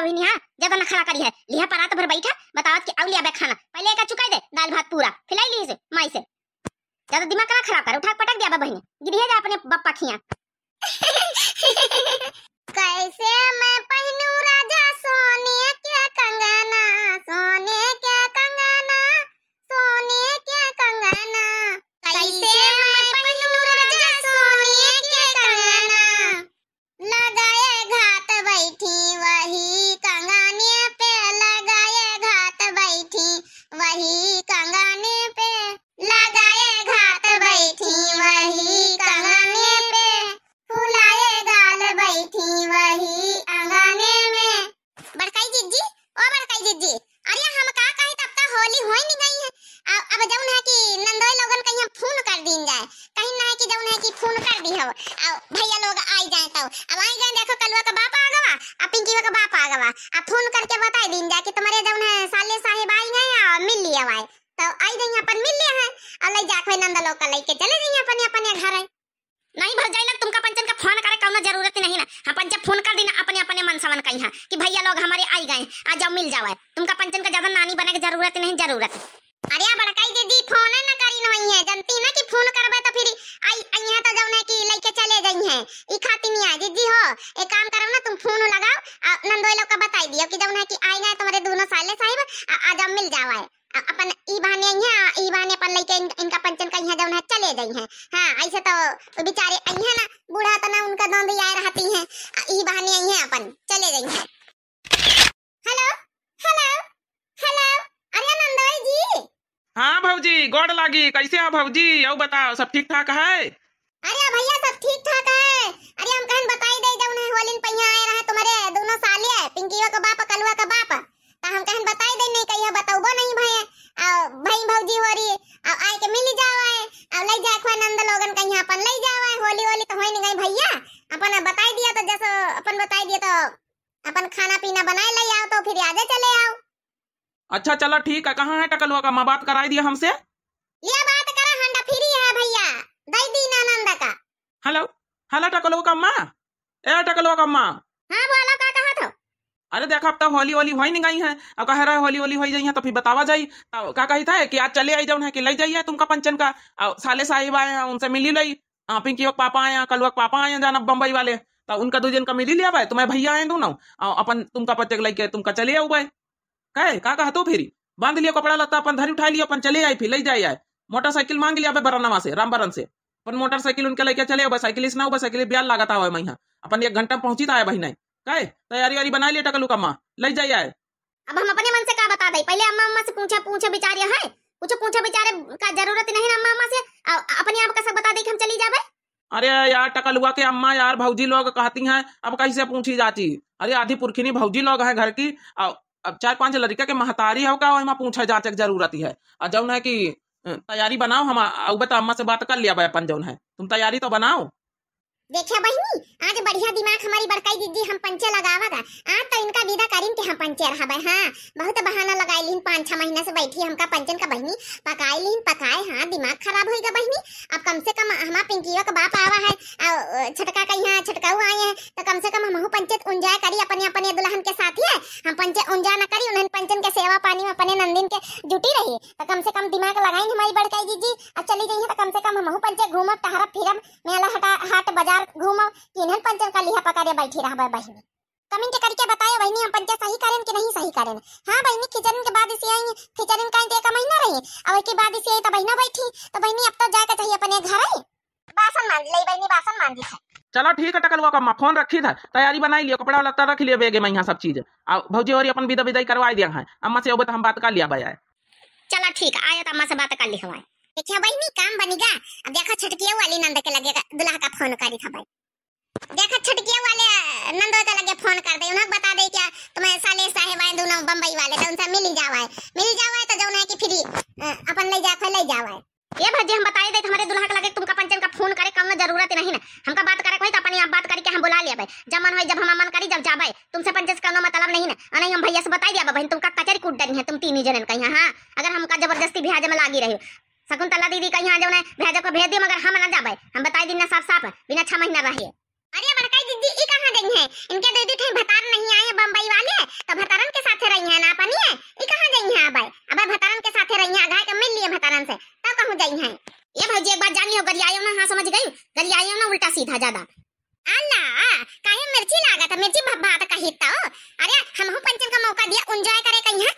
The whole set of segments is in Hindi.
अभी निहा ज्यादा खड़ा करी है लिहा परात भर बैठा बतावत कि अवलिया बे खाना पहले का चुका दे दाल भात पूरा खिलाई ली से माई से ज्यादा दिमाग ना खराब कर उठा पटक दिया बहनी गिरी जा अपने बप्पा खिया दिन जाए कहीं ना कि जौन है कि फोन कर दी हो और भैया लोग आ जाए तो अब आ जाए देखो कलवा का बाप आ गवा अब पिंकी का बाप आ गवा अब फोन करके बता दिन जाए कि तुम्हारे जौन है साले साहेब आई हैं और मिल लिया भाई तो आई जाए अपन मिल लिया है और ले जाके नंद लोग का लेके चले जाइए अपन अपन घर है नहीं भौजाई लोग तुमका पंचन का फोन करे कौनो जरूरत नहीं ना अपन जब फोन कर देना अपने अपने मन समन कही है कि भैया लोग हमारे आई गए आ जाओ मिल जाओ तुमका पंचन का ज्यादा नानी बने की जरूरत नहीं जरूरत अरे बड़काई दीदी है जनती ना कि फोन करबे तो फिर आई यहां तो ना कि लेके चले जई है ई खाती नहीं खातिमिया जीजी हो एक काम करो ना तुम फोन लगाओ नंदोई लोग का बताई दियो कि जौन ना कि आई ना तुम्हारे दोनों साले साहब आज हम मिल जावा है अपन ई बहाने यहां ई बहाने अपन लेके इनका पंचन का यहां जौन ना चले जई है हां ऐसे तो बेचारे आई है ना बूढ़ा तो ना उनका दंद आए रहती है ई बहाने आई है अपन चले जई है हेलो हेलो हेलो अरे नंदोई जी हाँ भाजी गोड़ लागी कैसे हो भाजी यो बताओ सब ठीक ठाक है अरे भैया सब ठीक ठाक है अरे हम कहन बताई दे जब उन्हें होलिन पहिया आए रहे तुम्हारे दोनों साले है पिंकी का बाप कलवा का बाप तो हम कहन बताई दे नहीं कहिया बताऊबो नहीं भाई आ भाई भौजी हो रही और आए के मिली जाओ है और ले जाए खुआ नंद लोगन कहीं अपन ले जाओ है होली होली तो होई नहीं गई भैया अपन बताई दिया तो जैसे अपन बताई दिया तो अपन खाना पीना बनाए ले आओ तो फिर आगे चले आओ अच्छा चलो ठीक है कहाँ है टकलुआ का माँ बात कराई दिया हमसे ये बात करा हंडा फिर है भैया दई नानंद का हेलो हेलो टकलुआ का माँ ए टकलुआ का माँ हाँ बोलो का कहा था अरे देखा अब तो होली होली होई नहीं गई है अब कह रहा है होली होली होई जाइए तो फिर बतावा जाई तो का कही था कि आज चले आई जाऊन है कि ले जाइए तुमका पंचन का और साले साहिब आए हैं उनसे मिली लई आप ही की पापा आए हैं कल वक्त पापा आए हैं जाना बम्बई वाले तो उनका दो जन का मिली लिया भाई तुम्हारे तो भैया आए दू ना अपन तुमका पचक लेके तुमका चले आऊ भाई कहे का कहा तो फिर बांध लिया कपड़ा लता अपन धरी उठा लिया अपन चले आए फिर ले जाए आए मोटरसाइकिल मांग लिया बरनवा से रामबरन से अपन मोटरसाइकिल उनके लेके चले अब साइकिलिस्ट ना हो साइकिल ब्याल लगाता हुआ मैं यहाँ अपन एक घंटा पहुंची था भाई नहीं कहे तैयारी वारी बना लिया टकलू का माँ ले जाइए आए अब हम अपने मन से क्या बता दें पहले अम्मा अम्मा से पूछा पूछा बेचारे है कुछ पूछा बेचारे का जरूरत नहीं अम्मा अम्मा से अपने आप का सब बता दें कि हम चली जाए अरे यार टकल हुआ के अम्मा यार भौजी लोग कहती हैं अब कैसे पूछी जाती अरे आधी पुरखिनी भौजी लोग हैं घर की अब चार पांच लड़का के महतारी हो का ओहिमा पूछा जांचे के जरूरत है और जौन है कि तैयारी बनाओ हम बताओ तो अम्मा से बात कर लिया भाई अपन जौन है तुम तैयारी तो बनाओ देखा बहिनी आज बढ़िया दिमाग हमारी बड़काई दीदी हम पंचे लगावागा आज तो इनका विदा करीन के हम पंचे रहबे हां बहुत बहाना लगाई लीन पांच छह महीना से बैठी हमका पंचन का बहिनी पकाई लीन पकाए हां दिमाग खराब होगा बहिनी अब कम से कम हमारा पिंकीवा का बाप आवा है छटका का यहाँ छटकाऊ आए हैं तो कम से कम हम पंचत तो उंजाय करी अपने अपने दुल्हन के साथ ही हम पंचे उंजा ना करी उन्हें पंचन के सेवा पानी में अपने नंदिन के जुटी रही तो कम से कम दिमाग लगाई हमारी बड़काई दीदी अब चली गई है तो कम से कम हम पंचे घूमब टहरब फिरब मेला हटा हाट बाजार घूमो किन्हन पंचर का लिहा पकड़े बैठी रहा बहनी कमेंट करके बताए बहनी हम पंचर सही करें कि नहीं सही करें हाँ बहनी खिचड़न के बाद इसे आई खिचड़न का एक महीना रही और के बाद इसे आई तो बहना बैठी तो बहनी अब तो जाकर चाहिए अपने घर आई बासन मान ले बहनी बासन मान ली चलो ठीक है टकलुआ का फोन रखी था तैयारी बनाई लियो कपड़ा लत्ता रख लियो बेगे मैं सब चीज और भौजी और अपन विदा विदाई करवाई दिया है अम्मा से अब तो हम बात कर लिया भाई चलो ठीक आया तो अम्मा से बात कर लिखवाए देखिया भाई नहीं काम बनेगा अब देखा छटकिया वाली नंद के लगे दुल्हा का फोन करी था भाई देखा छटकिया वाले नंद के लगे फोन कर दे उन्हें बता दे क्या तुम्हें साले साहेब आए दोनों बंबई वाले तो उनसे मिल जावा है मिल जावा है तो जो है कि फिर अपन ले जा ले जावा है ये भाजी हम बताए दे हमारे दुल्हा के लगे तुमका पंचन का फोन करे कम जरूरत नहीं ना हमका बात करे कोई तो अपन यहाँ बात करके हम बुला लिया भाई जब मन हो जब हम मन करी जब जाबे तुमसे पंचन का नो मतलब नहीं ना नहीं हम भैया से बताई दिया भाई तुमका कचरी कूट डरी है तुम तीन ही जन कहीं हाँ अगर हमका जबरदस्ती ब्याज में लागी रही शकुंतला दीदी कहीं का यहाँ जो भेजा को भेज दियो मगर हम ना जाबे हम बताई दिन ना साफ साफ बिना छह महीना रहिए अरे बड़काई दीदी ई कहां गई हैं इनके दीदी ठेन भतार नहीं आए बंबई वाले तो भतारन के साथे रही हैं ना पानी है ई कहां गई हैं अबे अबे भतारन के साथे रही हैं गाय के मिल लिए भतारन से तब तो कहूँ गई हैं ये भौजी एक बार जानी हो गलियाई ना हां समझ गई गलियाई ना उल्टा सीधा ज्यादा अल्लाह काहे मिर्ची लागत है मिर्ची भब्बा त कहित तो। अरे हम पंचम का मौका दिया एंजॉय करे कहीं है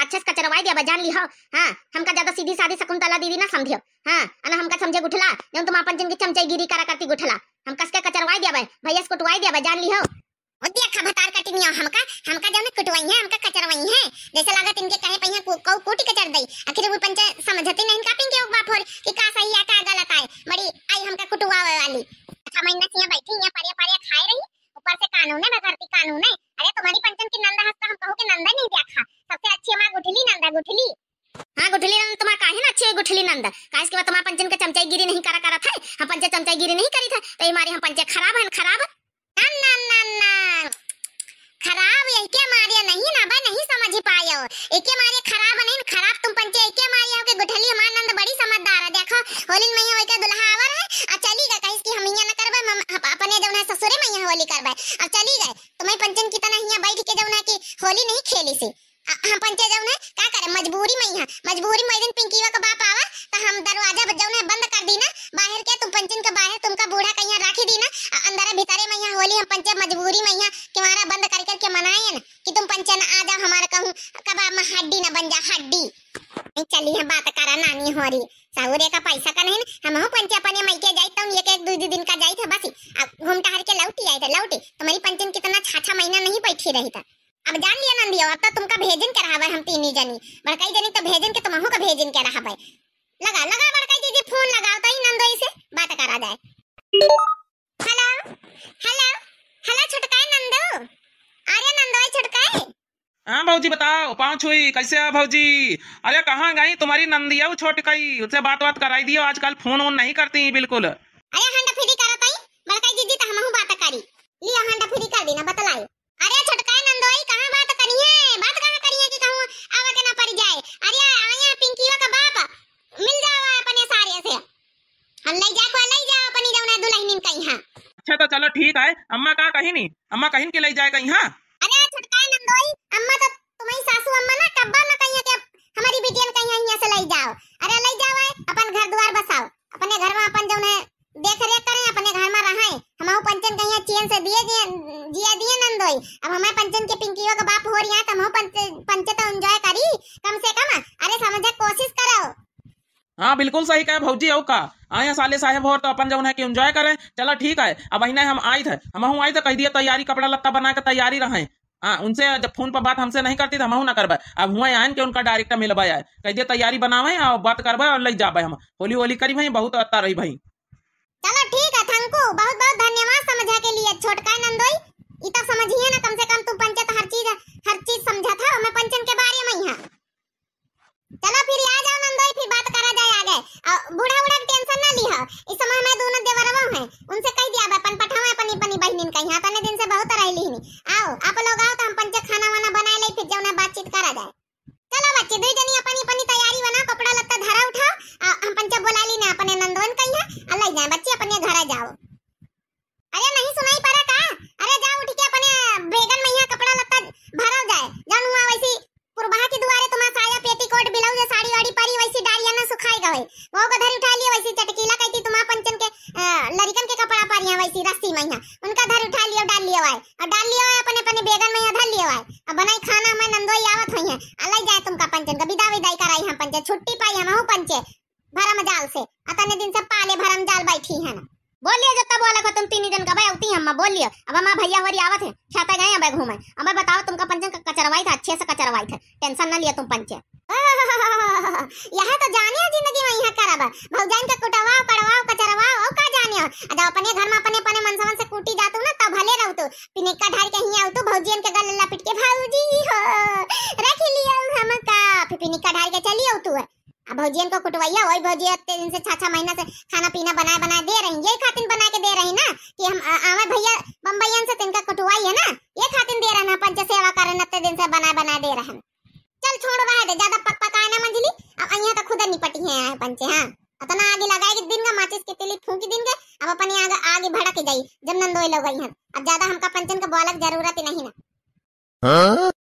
राक्षस का चरवाई दिया बजान ली हो हाँ, हाँ हमका ज्यादा सीधी साधी शकुंतला दीदी ना समझियो हाँ अना हमका समझे गुठला जब तुम अपन जिनकी चमचाई गिरी करा करती गुठला हम कसके के कचरवाई दिया भाई भैया कुटवाई दिया बजान ली हाँ। हाँ, हो उद्या खबरदार नहीं हमका हमका जाने कुटवाई है हमका कचरवाई है जैसे लागत इनके कहे पहिया को कोटी कचर दई आखिर वो पंच समझते नहीं इनका पिंके बाप होर कि का सही आता गलत आए हो एके मारे खराब नहीं खराब तुम पंचे एके मारे हो के गुठली हमार नंद बड़ी समझदार है देखो होली मैया होई के दुल्हा आवर है अब चली गए कहीं की हमिया ना करबे हम अपने जवना ससुरे मैया होली करबे अब चली गए मैं पंचन की तना हिया बैठ के जवना की होली नहीं खेली सी हम पंचे जवना का करे मजबूरी मैया मजबूरी में दिन पिंकीवा का बाप आवा तो हम दरवाजा जौन है बंद कर दीना बाहर के तुम पंचन के बाहर तुमका बूढ़ा कहिया राखी दीना अंदर भीतर मैया होली हम पंचे मजबूरी मैया हमारी साहुरे का पैसा का नहीं हम हो पंचापने मई के जाई तउन तो एक एक दो दो दिन का जाई था बस अब घूम टहर के लौटी आई था लौटी तुम्हारी पंचन कितना छा छा महीना नहीं बैठी रही था अब जान लिया नंदियो अब तो तुमका भेजन के रहा हम तीन जनी बड़काई जनी तो भेजन के तुम्हारो का भेजन के रहा लगा लगा बड़काई दीदी फोन लगाओ तो ही नंदो से बात करा जाए हेलो हेलो हेलो छोटकाई नंदू हाँ भाजी बताओ पाँच हुई कैसे है भाजी अरे कहाँ गई तुम्हारी है वो छोट गई उससे बात बात कराई दियो आजकल फोन वोन नहीं करती बिल्कुल अरे हंडा तो फिरी जीजी तो बात करी हंडा तो फिरी कर देना बतलाई अरे कहाँ बात करी है बात कहाँ करी है कि कहूँ आवा के ना पड़ जाए अरे आया का बाप मिल जाओ अपने सारे से हम ले ले जाओ अपनी कहीं हाँ। अच्छा तो चलो ठीक है अम्मा कहा कहीं नहीं अम्मा कहीं के ले जाए कहीं हाँ? सकता है नंदोई अम्मा तो तुम्हारी सासू अम्मा ना कब्बा ना कहीं के हमारी बेटियन कहीं यहां से ले जाओ अरे ले जाओ है अपन घर द्वार बसाओ अपने घर में अपन जौन है देख रेख करें अपने घर में रहें हम पंचन कहीं चैन से दिए जिया दिए नंदोई अब हमारे पंचन के पिंकियों का बाप हो रही है तो हम पंच तो एंजॉय करी कम से कम अरे समझे कोशिश करो हाँ बिल्कुल सही कहे भौजी औ का आए हाँ, साले साहेब हो तो अपन जो है कि एंजॉय करें चलो ठीक है अब महीने हम आई थे हम आई थे कह दिए तैयारी कपड़ा लत्ता बना के तैयारी रहें हाँ उनसे जब फोन पर बात हमसे नहीं करती तो हम ना करवाए अब हुआ आन के उनका डायरेक्ट मिलवाया है कह दिया तैयारी बनावे और बात करवाए और ले जाबे हम होली होली करी भाई बहुत अत्ता रही भाई चलो ठीक है थैंकू बहुत बहुत धन्यवाद समझा के लिए छोटका नंदोई इतना तो समझिए ना कम से कम तू पंचत हर चीज हर चीज समझा था मैं पंचन के बारे में ही हां चलो फिर आ जाओ नंदोई अरे नहीं सुनाई पड़ा का अरे जा उठ के अपने बैगन में कपड़ा लत्ता भरल जाए जान हुआ वैसी पुरबाह के दुआरे तुम्हारा साया पेटीकोट ब्लाउज साड़ी वाड़ी परी वैसी डारिया ना सुखाई गई वो को उठा लिए वैसी चटकीला कहती तुम्हारा पंचन के लड़कन के कपड़ा पारिया वैसी रस्सी में उनका धर उठा लियो डाल लियो आए और डाल लियो आए अपने अपने बैगन में धर लियो आए अब बनाई खाना में नंदोई आवत हुई है अलग जाए तुमका पंचन का विदा विदाई कराई हम पंचे छुट्टी पाई हम पंचे भरम जाल से अतने दिन से पाले भरम जाल बैठी है ना बोलिए जत्ता बोला को तुम तीन जन का भाई उठी हम बोलियो अब अम्मा भैया वरी आवत है छाता गए अब घूमे अब बताओ तुमका पंचन का कचरवाई था अच्छे से कचरवाई था टेंशन ना लिया तुम पंचे यहाँ तो जाने जिंदगी में यहाँ करब भौजाइन का कुटवाओ पड़वाओ कचरवाओ और का जाने अगर अपने घर में अपने अपने मनसवन से कूटी जातू ना तब भले रहू तू का ढार के ही हिया तू भौजीन के गले लपेट के भौजी हो रख लिया हम का फिर पिने का ढार के चली तू अब भौजियन को कुटवाइया वही भौजिया से छह छह महीना से ಅವಾಗ